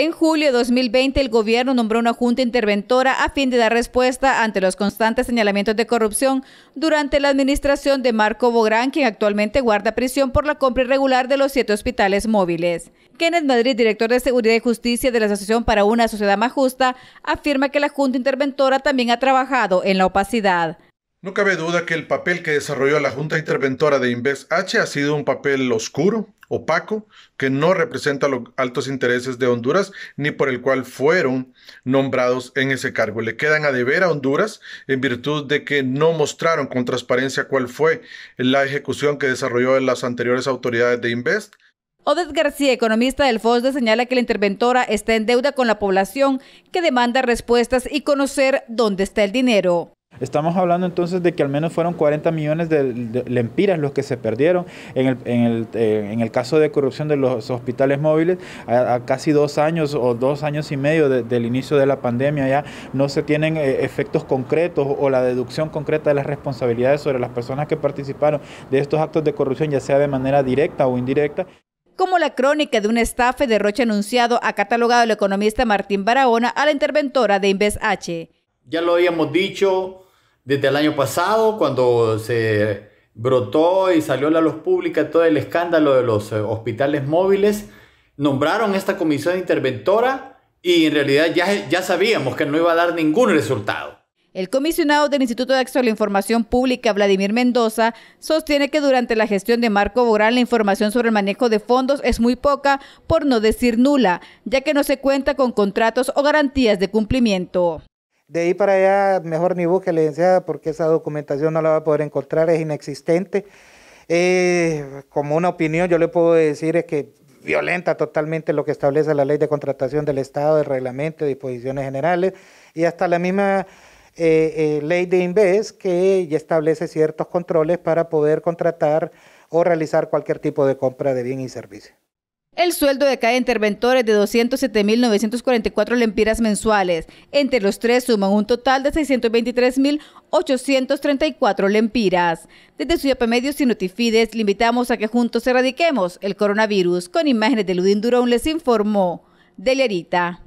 En julio de 2020, el gobierno nombró una junta interventora a fin de dar respuesta ante los constantes señalamientos de corrupción durante la administración de Marco Bográn, quien actualmente guarda prisión por la compra irregular de los siete hospitales móviles. Kenneth Madrid, director de Seguridad y Justicia de la Asociación para una Sociedad Más Justa, afirma que la junta interventora también ha trabajado en la opacidad. No cabe duda que el papel que desarrolló la Junta Interventora de H ha sido un papel oscuro, opaco que no representa los altos intereses de Honduras ni por el cual fueron nombrados en ese cargo. Le quedan a deber a Honduras en virtud de que no mostraron con transparencia cuál fue la ejecución que desarrolló las anteriores autoridades de Invest. Odés García, economista del FOSDE, señala que la interventora está en deuda con la población que demanda respuestas y conocer dónde está el dinero. Estamos hablando entonces de que al menos fueron 40 millones de, lempiras los que se perdieron eh, en el, caso de corrupción de los hospitales móviles. A, casi dos años o dos años y medio del inicio de la pandemia ya no se tienen eh, efectos concretos o la deducción concreta de las responsabilidades sobre las personas que participaron de estos actos de corrupción, ya sea de manera directa o indirecta. Como la crónica de un estafe de Roche anunciado ha catalogado el economista Martín Barahona a la interventora de H. Ya lo habíamos dicho, desde el año pasado, cuando se brotó y salió a la luz pública todo el escándalo de los eh, hospitales móviles, nombraron esta comisión interventora y en realidad ya, ya sabíamos que no iba a dar ningún resultado. El comisionado del Instituto de Acceso a la Información Pública, Vladimir Mendoza, sostiene que durante la gestión de Marco Borán la información sobre el manejo de fondos es muy poca, por no decir nula, ya que no se cuenta con contratos o garantías de cumplimiento. De ahí para allá, mejor ni busque, licenciada, porque esa documentación no la va a poder encontrar, es inexistente. Eh, como una opinión, yo le puedo decir es que violenta totalmente lo que establece la ley de contratación del Estado, el reglamento, disposiciones generales y hasta la misma eh, eh, ley de Inves que ya establece ciertos controles para poder contratar o realizar cualquier tipo de compra de bien y servicio. El sueldo de cada interventor es de 207.944 lempiras mensuales. Entre los tres suman un total de 623.834 lempiras. Desde Suyapa Medios y Notifides, le invitamos a que juntos erradiquemos el coronavirus. Con imágenes de Ludín Durón les informó. Deliarita.